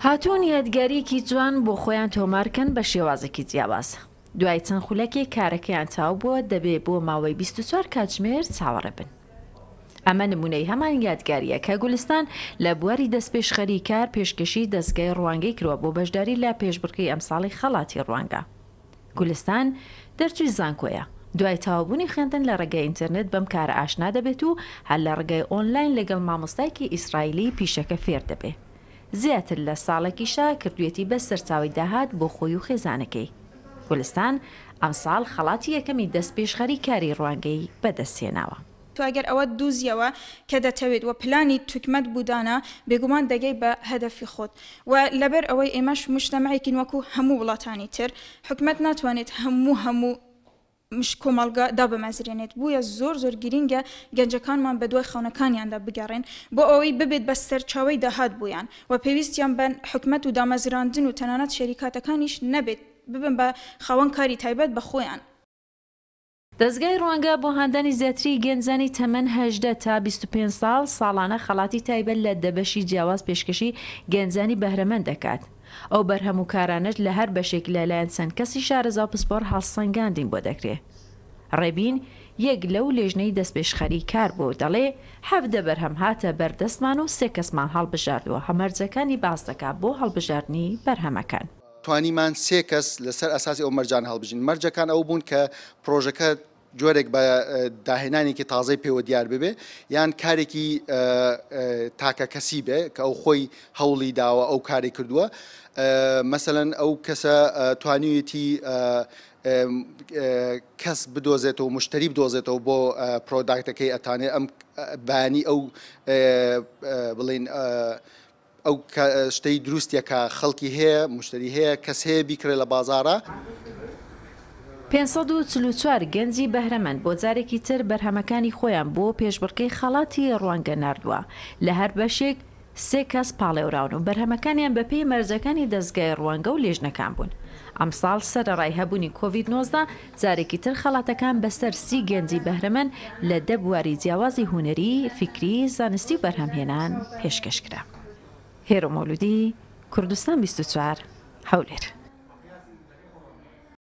هاتوون یادگەریکی جوان بۆ خۆیان تۆمارکەن بە شێوازێکی جیاوازە. دوای چەند خولەکی کارەکەیان چاو بووە دەبێت بۆ ماوەی 24 کاتژمێر چاوەڕە بن. ئەمە نمونەی هەمان یادگاریە کە گولستان لە بواری دەستپێشخەری کار پێشکەشی دەستگای ڕوانگەی کروە بۆ بەشداری لە پێشبڕکەی ئەمساڵی خەڵاتی ڕوانگە. گولستان دەرچوی زانکۆیە. دوای تاوابوونی خوێندن لە ڕێگەی ئینتەرنێت بەم کارە ئاشنا دەبێت و هەر لە ڕێگەی ئۆنلاین لەگەڵ مامۆستایکی ئیسرائیلی پیشەکە فێر دەبێت زیاتر لە ساڵێکیشا کردوێتی بە سەرچاوی داهات بۆ خۆی و خێزانەکەی کوردستان ئەمساڵ خەڵاتی یەکەمی دەست پێشخەری کاری ڕوانگەی بەدەستێناوە. توگەر ئەوە دووزیەوە کە دەتەوێت و پلانی توکمەت بودانە بێگومان دەگەی بە هەدەفی خۆت و لەبەر ئەوەی ئێمەش مشتەمەیکین وەکو هەموو وڵاتانی تر حکومت ناتوانێت هەموو هەموو مش کۆمەڵگە دا بەمەزرێنێت بووە زۆر زۆر گرینگە گەنجەکانمان بە دوای خەونەکانیاندا بگەڕێن بۆ ئەوەی ببێت بە سەرچاوی داهات بوویان و پێویستیان بەن حکومت و دامەزراندن و تەنانەت شەریکاتەکانیش نەبێت ببن بە خاوەن کاری تایبەت بە خۆیان دەستگای ڕوانگە بۆ هەندانی زیاتری گەنجانی تەمەەن هەجدە تا 25 ساڵ ساڵانە خەڵاتی تایبەت لە دەبەشی جیاواز پێشکەشی گەنجانی بەهرەمەند دەکات. ئەو بەرهەموو کارانەت لە هەر بەشێک لەلایەن چەند کەسی شارەزا پسپۆر هەڵسەنگاندین بۆ دەکرێت. ڕێبین یەک لەو لێژنەی دەستپێشخەری کار بۆ دەڵێ هەفتە بەرهەم هاتە بەردەستمان و سێ کەسمان هەڵبژاردووە هەمەرجەکانی باز دەکا بۆ هەڵبژاردننی بەرهەمەکان. توانیمان سێ کەس لەسەر ئەساسی ئەو مەرجان هەڵبژین مەرجەکان ئەو بوون کە پرۆژەکە جۆرێک بە داهێنانێکی تازای پێوە دیار ببێ یان کارێکی تاکە کەسی بێ کە ئەو خۆی هەوڵی داوە ئەو کاری کردووە مثلەن ئەو کەسە توانیویەتی کەس بدۆزێتەوە مشتری بدۆزێتەوە بۆ پرۆداکتەکەی ئەتانێ ئەم بانی ئەو بڵین ئەو شتەی دروستیەکە خەڵکی هەیە مشتری هەیە کەس هەیە بیکرێ لە بازارە. 544 گەنجی بەهرەمەند بۆ جارێکی تر بەرهەمەکانی خۆیان بۆ پێشبڕکەی خەڵاتی ڕوانگە نردووە لە هەر بەشێک سێ کەس پاڵێوراون و بەرهەمەکانیان بەپی مەرزەکانی دەستگای ڕوانگە و لێژنەکان بوون. ئەمساڵ سەرڕای هەبوونی کۆVید-19 جارێکی تر خەڵاتەکان بەسەر سی گەنجی بەهرەمەن لە دەبواری جیاوازی هوەری فکری زانستی بەرهەمهێنان پێشکەشکرا. هێرۆمۆلودی کوردستان 24 هەولێر.